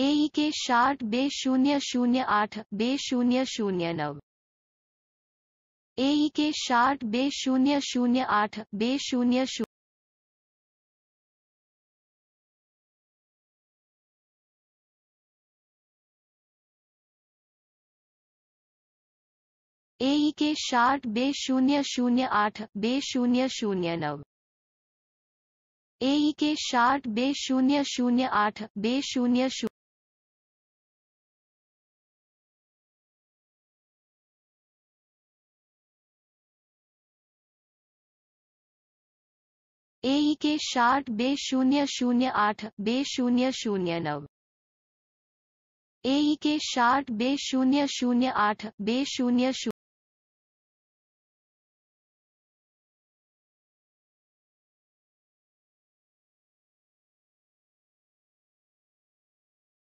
एई के शार्ट बे शून्य शून्य आठ बे शून्य शून्य नव एई के शार्ट बे शून्य शून्य आठ बे शून्य शून्य एई के शार्ट बे शून्य शून्य आठ बे शून्य शून्य नव एई के शार्ट बे शून्य शून्य आठ बे शून्य शून्य एई के शार्ट बे शून्य शून्य आठ बे शून्य शून्य नव एई के शार्ट बे शून्य शून्य आठ बे शून्य